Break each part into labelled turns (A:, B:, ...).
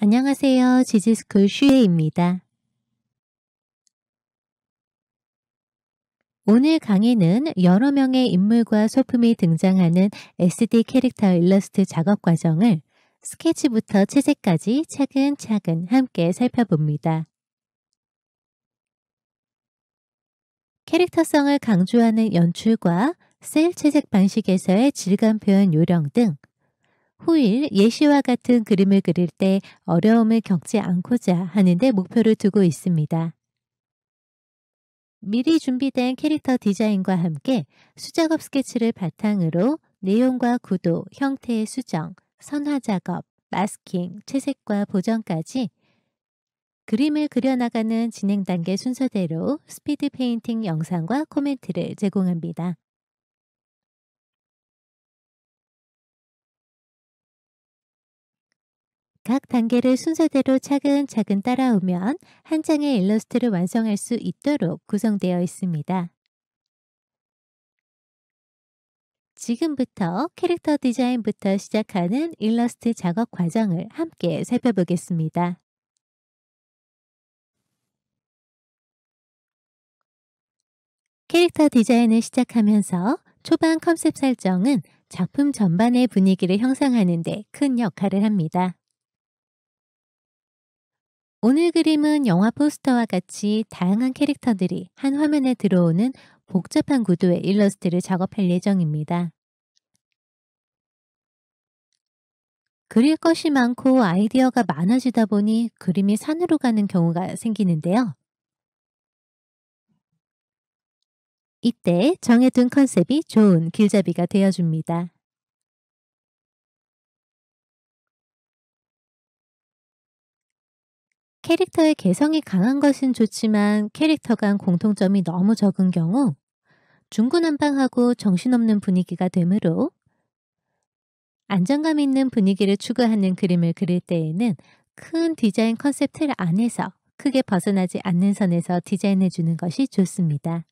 A: 안녕하세요. 지지스쿨
B: 슈에입니다. 오늘 강의는 여러 명의 인물과 소품이 등장하는 SD 캐릭터 일러스트 작업 과정을 스케치부터 채색까지 차근차근 함께 살펴봅니다. 캐릭터성을 강조하는 연출과 셀 채색 방식에서의 질감 표현 요령 등 호일, 예시와 같은 그림을 그릴 때 어려움을 겪지 않고자 하는데 목표를 두고 있습니다. 미리 준비된 캐릭터 디자인과 함께 수작업 스케치를 바탕으로 내용과 구도, 형태의 수정, 선화 작업, 마스킹, 채색과 보정까지 그림을 그려나가는 진행 단계 순서대로 스피드 페인팅 영상과 코멘트를 제공합니다. 각 단계를 순서대로 차근차근 따라오면 한 장의 일러스트를 완성할 수 있도록 구성되어 있습니다. 지금부터 캐릭터 디자인부터 시작하는 일러스트 작업 과정을 함께 살펴보겠습니다. 캐릭터 디자인을 시작하면서 초반 컨셉 설정은 작품 전반의 분위기를 형성하는 데 큰 역할을 합니다. 오늘 그림은 영화 포스터와 같이 다양한 캐릭터들이 한 화면에 들어오는 복잡한 구도의 일러스트를 작업할 예정입니다. 그릴 것이 많고 아이디어가 많아지다 보니 그림이 산으로 가는 경우가 생기는데요. 이때 정해둔 컨셉이 좋은 길잡이가 되어줍니다. 캐릭터의 개성이 강한 것은 좋지만 캐릭터 간 공통점이 너무 적은 경우 중구난방하고 정신없는 분위기가 되므로 안정감 있는 분위기를 추구하는 그림을 그릴 때에는 큰 디자인 컨셉틀 안에서 크게 벗어나지 않는 선에서 디자인해 주는 것이 좋습니다.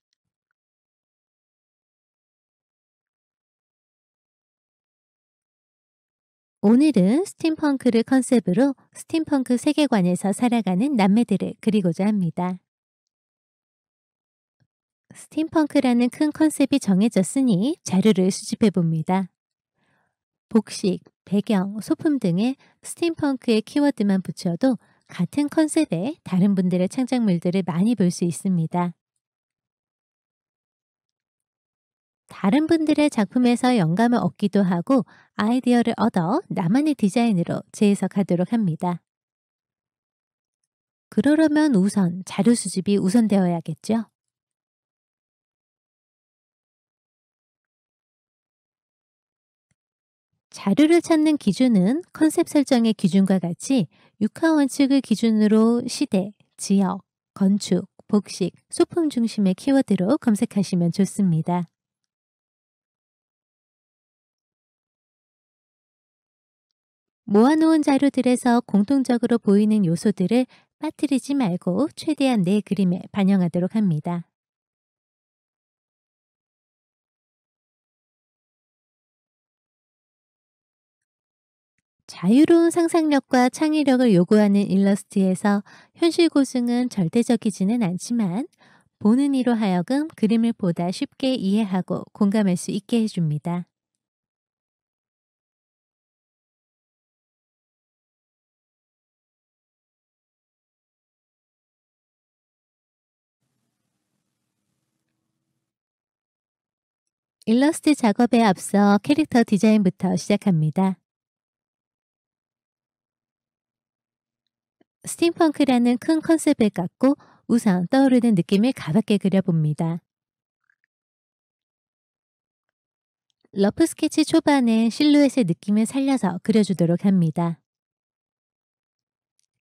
B: 오늘은 스팀펑크를 컨셉으로 스팀펑크 세계관에서 살아가는 남매들을 그리고자 합니다. 스팀펑크라는 큰 컨셉이 정해졌으니 자료를 수집해 봅니다. 복식, 배경, 소품 등의 스팀펑크의 키워드만 붙여도 같은 컨셉의 다른 분들의 창작물들을 많이 볼 수 있습니다. 다른 분들의 작품에서 영감을 얻기도 하고 아이디어를 얻어 나만의 디자인으로 재해석하도록 합니다. 그러려면 우선 자료 수집이 우선되어야겠죠. 자료를 찾는 기준은 컨셉 설정의 기준과 같이 육하 원칙을 기준으로 시대, 지역, 건축, 복식, 소품 중심의 키워드로 검색하시면 좋습니다. 모아놓은 자료들에서 공통적으로 보이는 요소들을 빠뜨리지 말고 최대한 내 그림에 반영하도록 합니다. 자유로운 상상력과 창의력을 요구하는 일러스트에서 현실 고증은 절대적이지는 않지만 보는 이로 하여금 그림을 보다 쉽게 이해하고 공감할 수 있게 해줍니다. 일러스트 작업에 앞서 캐릭터 디자인부터 시작합니다. 스팀펑크라는 큰 컨셉을 갖고 우선 떠오르는 느낌을 가볍게 그려봅니다. 러프 스케치 초반에 실루엣의 느낌을 살려서 그려주도록 합니다.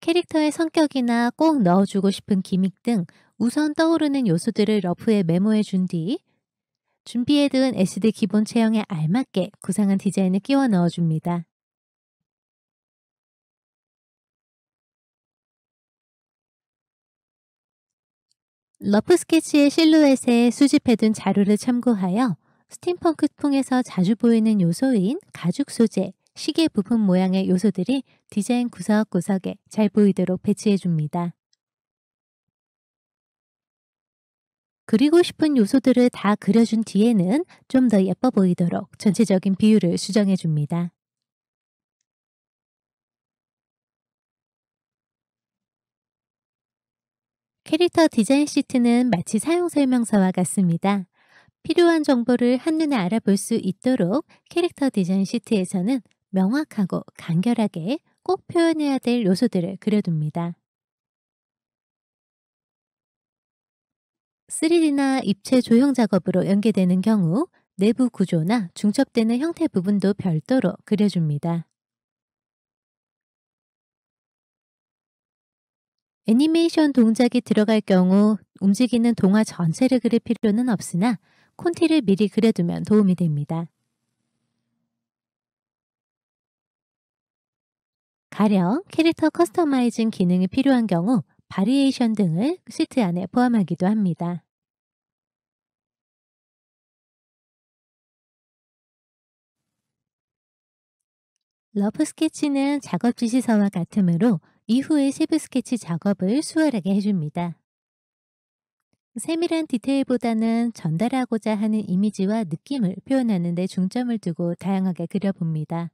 B: 캐릭터의 성격이나 꼭 넣어주고 싶은 기믹 등 우선 떠오르는 요소들을 러프에 메모해 준뒤 준비해둔 SD 기본 체형에 알맞게 구상한 디자인을 끼워
A: 넣어줍니다.
B: 러프 스케치의 실루엣에 수집해둔 자료를 참고하여 스팀펑크풍에서 자주 보이는 요소인 가죽 소재, 시계 부품 모양의 요소들이 디자인 구석구석에 잘 보이도록 배치해줍니다. 그리고 싶은 요소들을 다 그려준 뒤에는 좀 더 예뻐 보이도록 전체적인 비율을 수정해 줍니다. 캐릭터 디자인 시트는 마치 사용 설명서와 같습니다. 필요한 정보를 한눈에 알아볼 수 있도록 캐릭터 디자인 시트에서는 명확하고 간결하게 꼭 표현해야 될 요소들을 그려둡니다. 3D나 입체 조형 작업으로 연계되는 경우 내부 구조나 중첩되는 형태 부분도 별도로 그려줍니다. 애니메이션 동작이 들어갈 경우 움직이는 동화 전체를 그릴 필요는 없으나 콘티를 미리 그려두면 도움이 됩니다. 가령 캐릭터 커스터마이징 기능이 필요한 경우 바리에이션 등을 시트 안에 포함하기도 합니다. 러프 스케치는 작업 지시서와 같으므로 이후의 세부 스케치 작업을 수월하게 해줍니다. 세밀한 디테일보다는 전달하고자 하는 이미지와 느낌을 표현하는 데 중점을 두고 다양하게 그려봅니다.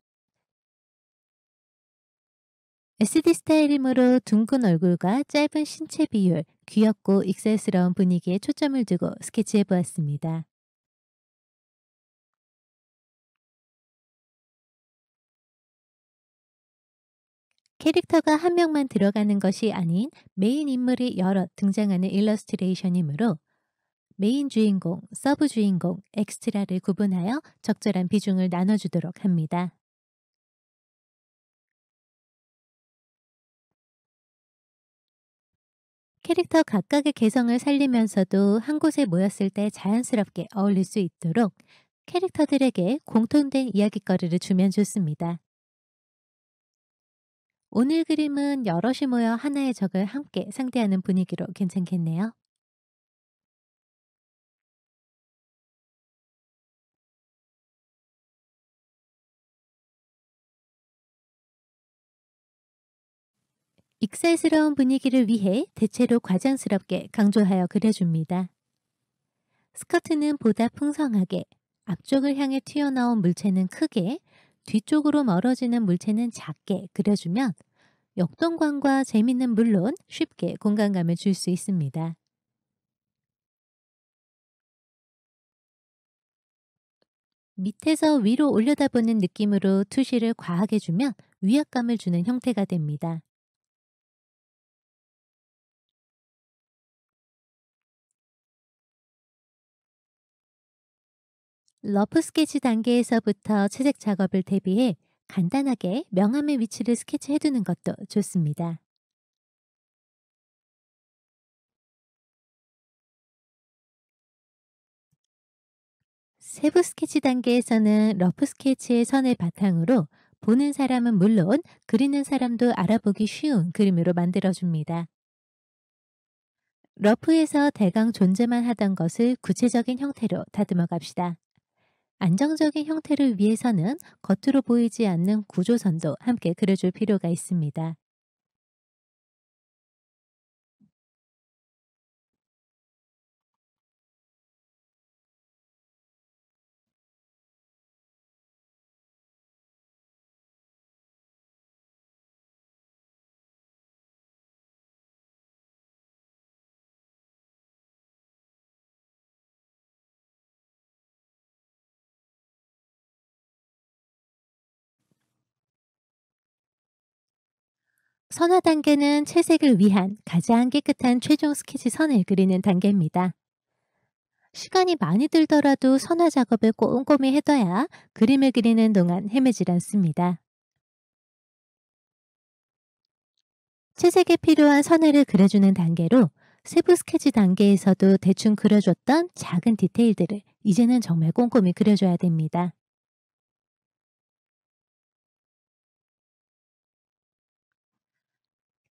B: SD 스타일이므로 둥근 얼굴과 짧은 신체 비율, 귀엽고 익살스러운 분위기에 초점을 두고 스케치해
A: 보았습니다.
B: 캐릭터가 한 명만 들어가는 것이 아닌 메인 인물이 여러 등장하는 일러스트레이션이므로 메인 주인공, 서브 주인공, 엑스트라를 구분하여 적절한 비중을 나눠주도록 합니다. 캐릭터 각각의 개성을 살리면서도 한 곳에 모였을 때 자연스럽게 어울릴 수 있도록 캐릭터들에게 공통된 이야기거리를 주면 좋습니다. 오늘 그림은 여럿이 모여 하나의 적을
A: 함께 상대하는 분위기로 괜찮겠네요.
B: 익살스러운 분위기를 위해 대체로 과장스럽게 강조하여 그려줍니다. 스커트는 보다 풍성하게, 앞쪽을 향해 튀어나온 물체는 크게, 뒤쪽으로 멀어지는 물체는 작게 그려주면 역동광과 재미는 물론 쉽게 공간감을 줄 수 있습니다. 밑에서 위로 올려다보는 느낌으로 투시를 과하게 주면 위압감을 주는 형태가 됩니다. 러프 스케치 단계에서부터 채색 작업을 대비해 간단하게 명암의 위치를 스케치해두는 것도 좋습니다. 세부 스케치 단계에서는 러프 스케치의 선을 바탕으로 보는 사람은 물론 그리는 사람도 알아보기 쉬운 그림으로 만들어줍니다. 러프에서 대강 존재만 하던 것을 구체적인 형태로 다듬어 갑시다. 안정적인 형태를 위해서는 겉으로 보이지 않는 구조선도 함께 그려줄 필요가 있습니다. 선화 단계는 채색을 위한 가장 깨끗한 최종 스케치 선을 그리는 단계입니다. 시간이 많이 들더라도 선화 작업을 꼼꼼히 해둬야 그림을 그리는 동안 헤매질 않습니다. 채색에 필요한 선을 그려주는 단계로 세부 스케치 단계에서도 대충 그려줬던 작은 디테일들을 이제는 정말 꼼꼼히 그려줘야 됩니다.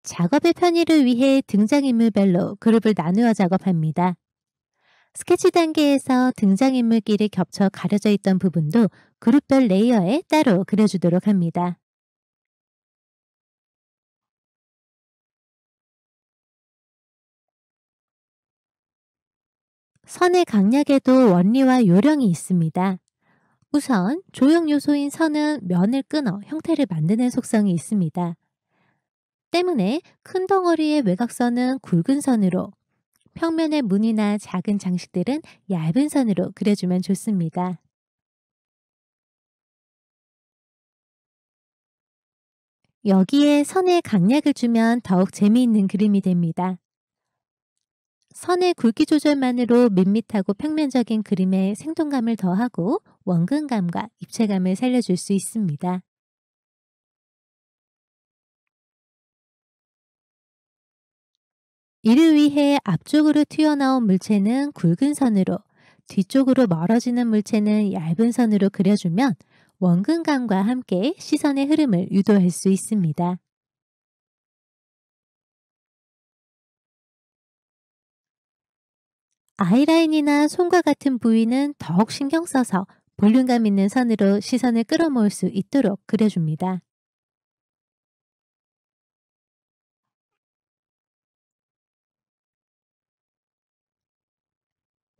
B: 작업의 편의를 위해 등장인물별로 그룹을 나누어 작업합니다. 스케치 단계에서 등장인물끼리 겹쳐 가려져 있던 부분도 그룹별 레이어에 따로 그려주도록 합니다. 선의 강약에도 원리와 요령이 있습니다. 우선 조형 요소인 선은 면을 끊어 형태를 만드는 속성이 있습니다. 때문에 큰 덩어리의 외곽선은 굵은 선으로 평면의 무늬나 작은 장식들은 얇은 선으로 그려주면 좋습니다. 여기에 선의 강약을 주면 더욱 재미있는 그림이 됩니다. 선의 굵기 조절만으로 밋밋하고 평면적인 그림에 생동감을 더하고 원근감과 입체감을 살려줄 수 있습니다. 이를 위해 앞쪽으로 튀어나온 물체는 굵은 선으로, 뒤쪽으로 멀어지는 물체는 얇은 선으로 그려주면 원근감과 함께 시선의 흐름을 유도할 수 있습니다. 아이라인이나 손과 같은 부위는 더욱 신경 써서 볼륨감 있는 선으로 시선을 끌어모을 수 있도록 그려줍니다.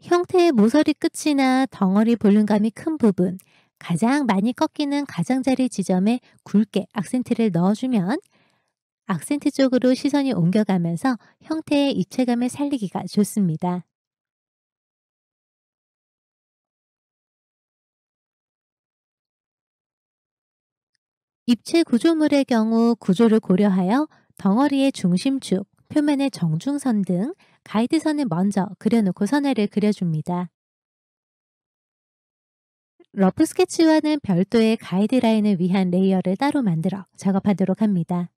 B: 형태의 모서리 끝이나 덩어리 볼륨감이 큰 부분, 가장 많이 꺾이는 가장자리 지점에 굵게 악센트를 넣어주면 악센트 쪽으로 시선이 옮겨가면서 형태의 입체감을 살리기가 좋습니다. 입체 구조물의 경우 구조를 고려하여 덩어리의 중심축, 표면의 정중선 등 가이드선을 먼저 그려놓고 선을 그려줍니다. 러프 스케치와는 별도의 가이드라인을 위한 레이어를 따로 만들어 작업하도록 합니다.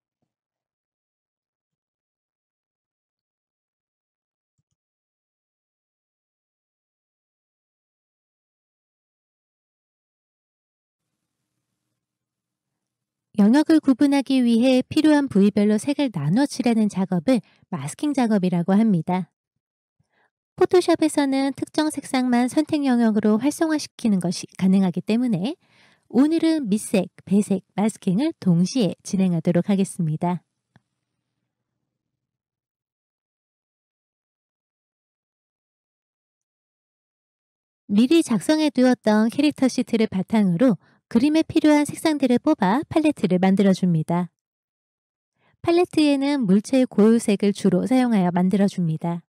B: 영역을 구분하기 위해 필요한 부위별로 색을 나눠 칠하는 작업을 마스킹 작업이라고 합니다. 포토샵에서는 특정 색상만 선택 영역으로 활성화시키는 것이 가능하기 때문에 오늘은 밑색, 배색, 마스킹을 동시에 진행하도록 하겠습니다. 미리 작성해 두었던 캐릭터 시트를 바탕으로 그림에 필요한 색상들을 뽑아 팔레트를 만들어줍니다. 팔레트에는 물체의 고유색을 주로 사용하여 만들어줍니다.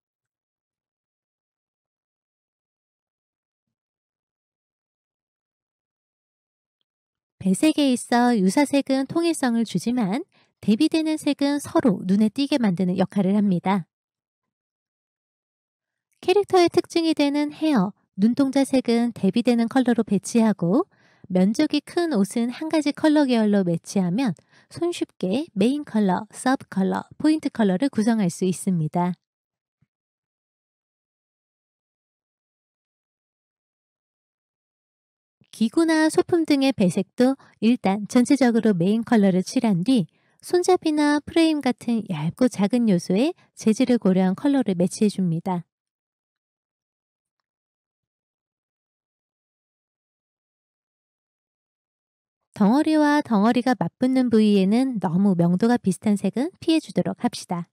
B: 배색에 있어 유사색은 통일성을 주지만 대비되는 색은 서로 눈에 띄게 만드는 역할을 합니다. 캐릭터의 특징이 되는 헤어, 눈동자 색은 대비되는 컬러로 배치하고 면적이 큰 옷은 한 가지 컬러 계열로 매치하면 손쉽게 메인 컬러, 서브 컬러, 포인트 컬러를 구성할 수 있습니다. 기구나 소품 등의 배색도 일단 전체적으로 메인 컬러를 칠한 뒤 손잡이나 프레임 같은 얇고 작은 요소에 재질을 고려한 컬러를 매치해줍니다.
A: 덩어리와 덩어리가 맞붙는 부위에는 너무 명도가 비슷한 색은 피해주도록 합시다.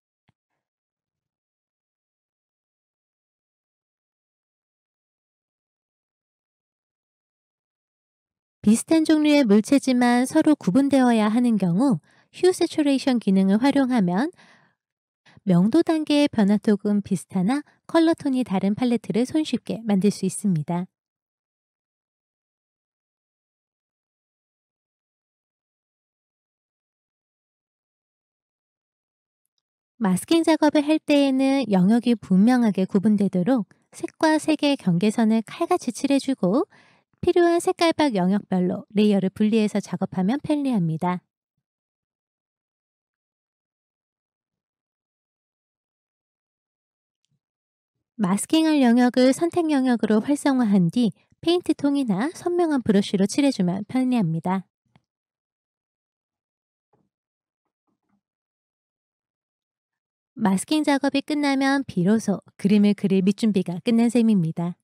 B: 비슷한 종류의 물체지만 서로 구분되어야 하는 경우 휴 세츄레이션 기능을 활용하면 명도 단계의 변화톡은 비슷하나 컬러톤이 다른 팔레트를 손쉽게 만들 수
A: 있습니다. 마스킹
B: 작업을 할 때에는 영역이 분명하게 구분되도록 색과 색의 경계선을 칼같이 칠해주고 필요한 색깔박 영역별로 레이어를 분리해서 작업하면 편리합니다. 마스킹할 영역을 선택 영역으로 활성화한 뒤 페인트통이나 선명한 브러쉬로 칠해주면 편리합니다. 마스킹 작업이 끝나면 비로소 그림을 그릴 밑준비가 끝난 셈입니다.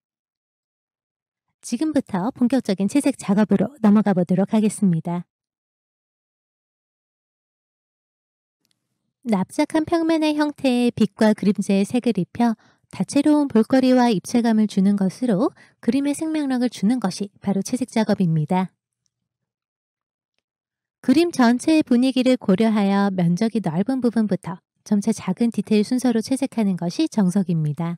B: 지금부터 본격적인 채색 작업으로 넘어가 보도록 하겠습니다. 납작한 평면의 형태의 빛과 그림자의 색을 입혀 다채로운 볼거리와 입체감을 주는 것으로 그림의 생명력을 주는 것이 바로 채색 작업입니다. 그림 전체의 분위기를 고려하여 면적이 넓은 부분부터 점차 작은 디테일 순서로 채색하는 것이 정석입니다.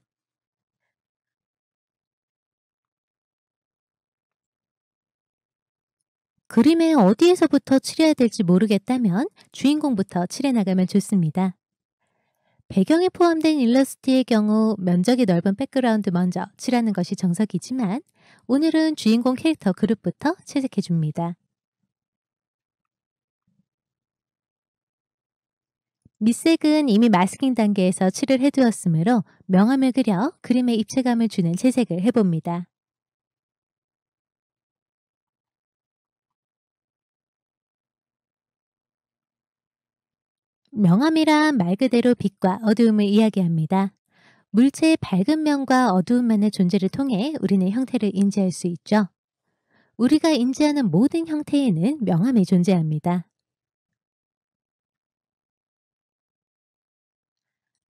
B: 그림에 어디에서부터 칠해야 될지 모르겠다면 주인공부터 칠해나가면 좋습니다. 배경에 포함된 일러스트의 경우 면적이 넓은 백그라운드 먼저 칠하는 것이 정석이지만 오늘은 주인공 캐릭터 그룹부터 채색해줍니다. 미색은 이미 마스킹 단계에서 칠을 해두었으므로 명암을 그려 그림에 입체감을 주는 채색을 해봅니다. 명암이란 말 그대로 빛과 어두움을 이야기합니다. 물체의 밝은 면과 어두운면의 존재를 통해 우리는 형태를 인지할 수 있죠. 우리가 인지하는 모든 형태에는 명암이 존재합니다.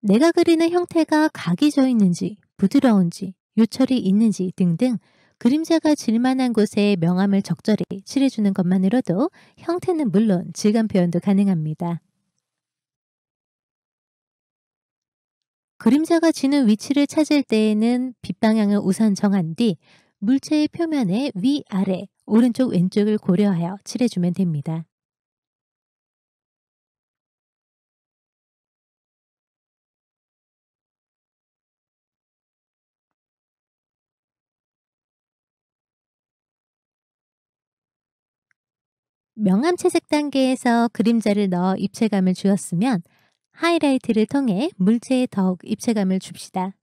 B: 내가 그리는 형태가 각이 져 있는지, 부드러운지, 요철이 있는지 등등 그림자가 질만한 곳에 명암을 적절히 칠해주는 것만으로도 형태는 물론 질감 표현도 가능합니다. 그림자가 지는 위치를 찾을 때에는 빛 방향을 우선 정한 뒤 물체의 표면의 위아래, 오른쪽 왼쪽을 고려하여 칠해주면 됩니다. 명암 채색 단계에서 그림자를 넣어 입체감을 주었으면 하이라이트를 통해 물체에 더욱 입체감을 줍시다.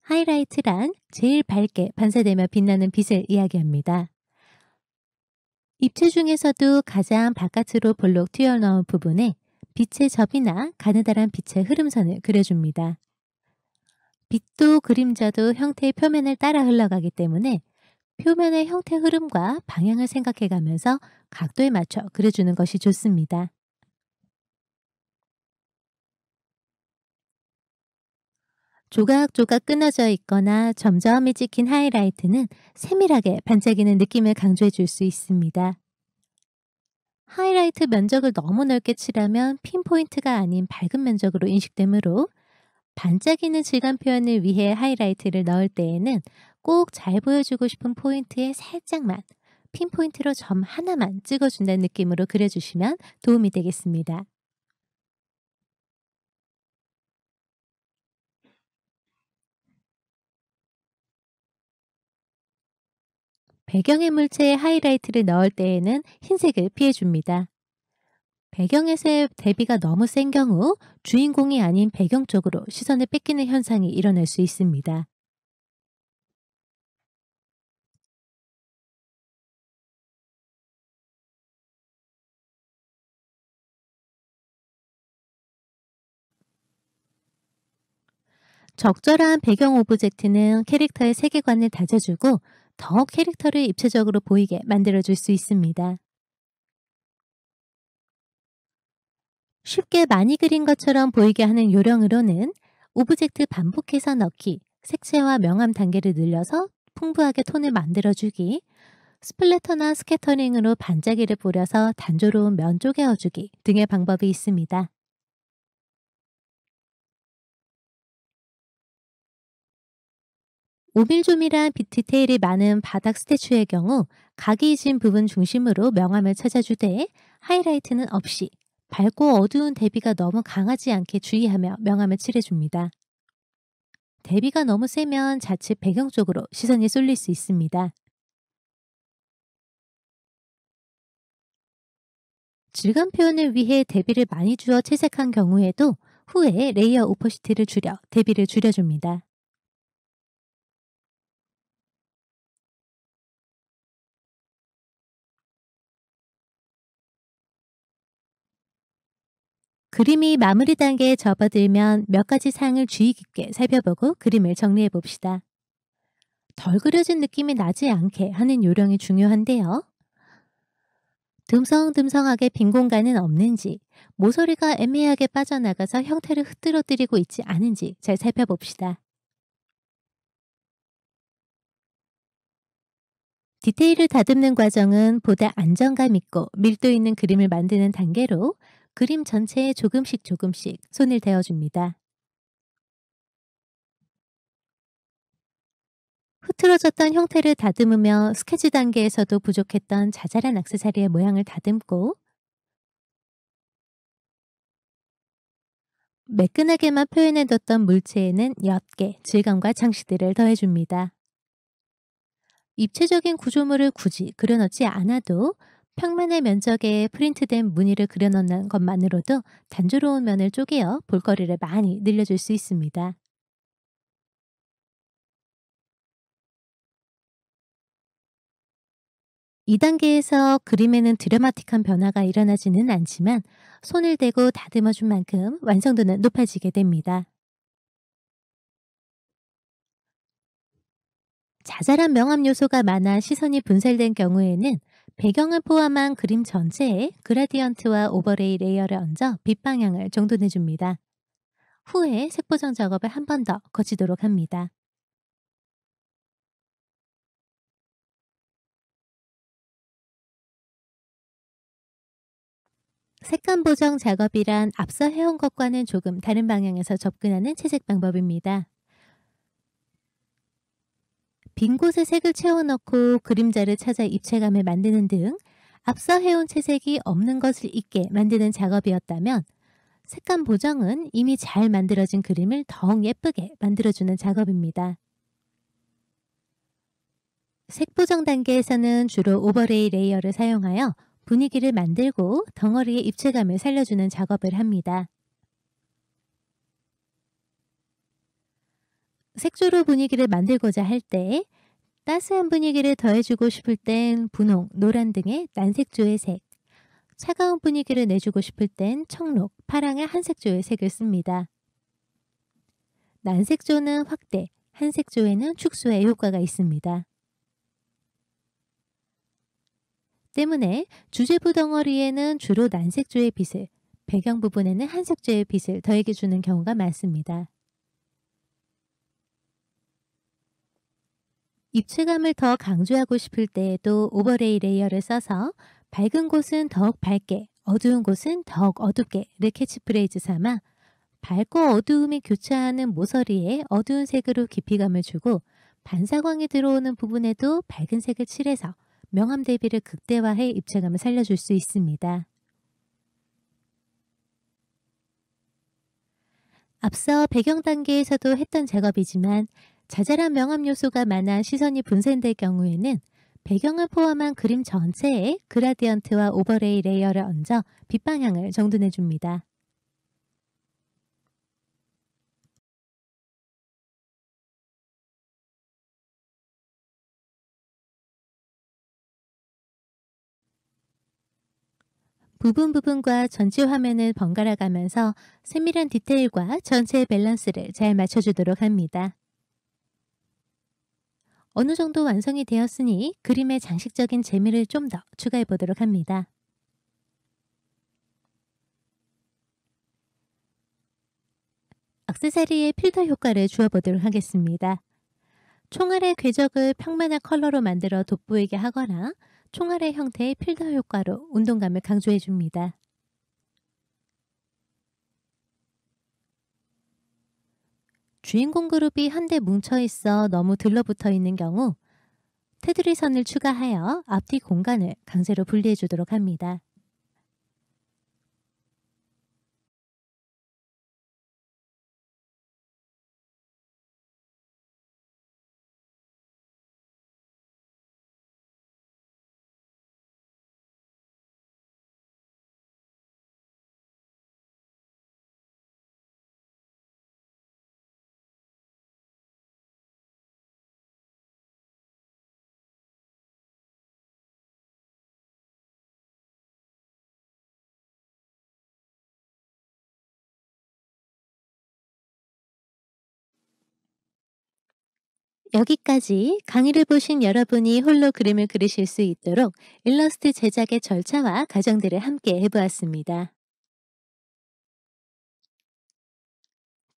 B: 하이라이트란 제일 밝게 반사되며 빛나는 빛을 이야기합니다. 입체 중에서도 가장 바깥으로 볼록 튀어나온 부분에 빛의 접이나 가느다란 빛의 흐름선을 그려줍니다. 빛도 그림자도 형태의 표면을 따라 흘러가기 때문에 표면의 형태 흐름과 방향을 생각해 가면서 각도에 맞춰 그려주는 것이 좋습니다. 조각조각 끊어져 있거나 점점이 찍힌 하이라이트는 세밀하게 반짝이는 느낌을 강조해 줄 수 있습니다. 하이라이트 면적을 너무 넓게 칠하면 핀포인트가 아닌 밝은 면적으로 인식되므로 반짝이는 질감 표현을 위해 하이라이트를 넣을 때에는 꼭잘 보여주고 싶은 포인트에 살짝만 핀포인트로 점 하나만 찍어준다는 느낌으로 그려주시면 도움이 되겠습니다. 배경의 물체에 하이라이트를 넣을 때에는 흰색을 피해줍니다. 배경에서의 대비가 너무 센 경우 주인공이 아닌 배경 쪽으로 시선을 뺏기는 현상이 일어날 수 있습니다. 적절한 배경 오브젝트는 캐릭터의 세계관을 다져주고 더 캐릭터를 입체적으로 보이게 만들어줄 수 있습니다. 쉽게 많이 그린 것처럼 보이게 하는 요령으로는 오브젝트 반복해서 넣기, 색채와 명암 단계를 늘려서 풍부하게 톤을 만들어주기, 스플래터나 스케터링으로 반짝이를 뿌려서 단조로운 면 쪼개어주기 등의 방법이 있습니다. 오밀조밀한 디테일이 많은 바닥 스태츄의 경우 각이 진 부분 중심으로 명암을 찾아주되 하이라이트는 없이 밝고 어두운 대비가 너무 강하지 않게 주의하며 명암을 칠해줍니다. 대비가 너무 세면 자칫 배경 쪽으로 시선이 쏠릴 수 있습니다. 질감 표현을 위해 대비를 많이 주어 채색한 경우에도 후에 레이어 오퍼시티를 줄여 대비를 줄여줍니다. 그림이 마무리 단계에 접어들면 몇 가지 사항을 주의 깊게 살펴보고 그림을 정리해 봅시다. 덜 그려진 느낌이 나지 않게 하는 요령이 중요한데요. 듬성듬성하게 빈 공간은 없는지, 모서리가 애매하게 빠져나가서 형태를 흐트러뜨리고 있지 않은지 잘 살펴봅시다. 디테일을 다듬는 과정은 보다 안정감 있고 밀도 있는 그림을 만드는 단계로 그림 전체에 조금씩 조금씩 손을 대어줍니다. 흐트러졌던 형태를 다듬으며 스케치 단계에서도 부족했던 자잘한 악세사리의 모양을 다듬고 매끈하게만 표현해뒀던 물체에는 옅게 질감과 장식들을 더해줍니다. 입체적인 구조물을 굳이 그려넣지 않아도 평면의 면적에 프린트된 무늬를 그려넣는 것만으로도 단조로운 면을 쪼개어 볼거리를 많이 늘려줄 수 있습니다. 이단계에서 그림에는 드라마틱한 변화가 일어나지는 않지만 손을 대고 다듬어준 만큼 완성도는 높아지게 됩니다. 자잘한 명암 요소가 많아 시선이 분산된 경우에는 배경을 포함한 그림 전체에 그라디언트와 오버레이 레이어를 얹어 빛 방향을 정돈해줍니다. 후에 색보정 작업을 한 번 더 거치도록 합니다. 색감 보정 작업이란 앞서 해온 것과는 조금 다른 방향에서 접근하는 채색 방법입니다. 빈 곳에 색을 채워넣고 그림자를 찾아 입체감을 만드는 등 앞서 해온 채색이 없는 것을 잊게 만드는 작업이었다면 색감 보정은 이미 잘 만들어진 그림을 더욱 예쁘게 만들어주는 작업입니다. 색 보정 단계에서는 주로 오버레이 레이어를 사용하여 분위기를 만들고 덩어리의 입체감을 살려주는 작업을 합니다. 색조로 분위기를 만들고자 할 때 따스한 분위기를 더해주고 싶을 땐 분홍, 노란 등의 난색조의 색 차가운 분위기를 내주고 싶을 땐 청록, 파랑의 한색조의 색을 씁니다. 난색조는 확대, 한색조에는 축소의 효과가 있습니다. 때문에 주제부 덩어리에는 주로 난색조의 빛을, 배경 부분에는 한색조의 빛을 더해게 주는 경우가 많습니다. 입체감을 더 강조하고 싶을 때에도 오버레이 레이어를 써서 밝은 곳은 더욱 밝게, 어두운 곳은 더욱 어둡게를 캐치프레이즈 삼아 밝고 어두움이 교차하는 모서리에 어두운 색으로 깊이감을 주고 반사광이 들어오는 부분에도 밝은 색을 칠해서 명암 대비를 극대화해 입체감을 살려줄 수 있습니다. 앞서 배경 단계에서도 했던 작업이지만 자잘한 명암 요소가 많아 시선이 분산될 경우에는 배경을 포함한 그림 전체에 그라디언트와 오버레이 레이어를 얹어 빛 방향을 정돈해 줍니다. 부분 부분과 전체 화면을 번갈아 가면서 세밀한 디테일과 전체의 밸런스를 잘 맞춰주도록 합니다. 어느 정도 완성이 되었으니 그림의 장식적인 재미를 좀 더 추가해 보도록 합니다. 악세사리에 필터 효과를 주어보도록 하겠습니다. 총알의 궤적을 평면의 컬러로 만들어 돋보이게 하거나 총알의 형태의 필터 효과로 운동감을 강조해줍니다. 주인공 그룹이 한데 뭉쳐있어 너무 들러붙어 있는 경우 테두리 선을 추가하여 앞뒤 공간을 강제로 분리해 주도록 합니다. 여기까지 강의를 보신 여러분이 홀로 그림을 그리실 수 있도록 일러스트 제작의 절차와 과정들을 함께 해보았습니다.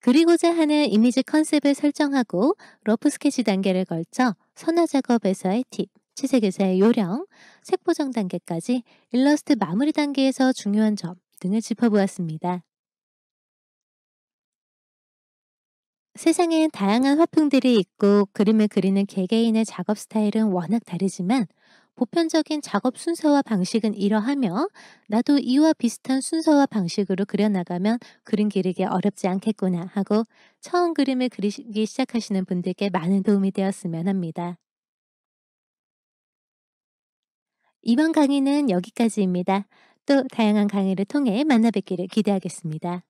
B: 그리고자 하는 이미지 컨셉을 설정하고 러프 스케치 단계를 걸쳐 선화 작업에서의 팁, 채색에서의 요령, 색 보정 단계까지 일러스트 마무리 단계에서 중요한 점 등을 짚어보았습니다. 세상엔 다양한 화풍들이 있고 그림을 그리는 개개인의 작업 스타일은 워낙 다르지만 보편적인 작업 순서와 방식은 이러하며 나도 이와 비슷한 순서와 방식으로 그려나가면 그림 그리기 어렵지 않겠구나 하고 처음 그림을 그리기 시작하시는 분들께 많은 도움이 되었으면 합니다. 이번 강의는 여기까지입니다. 또 다양한 강의를 통해 만나뵙기를 기대하겠습니다.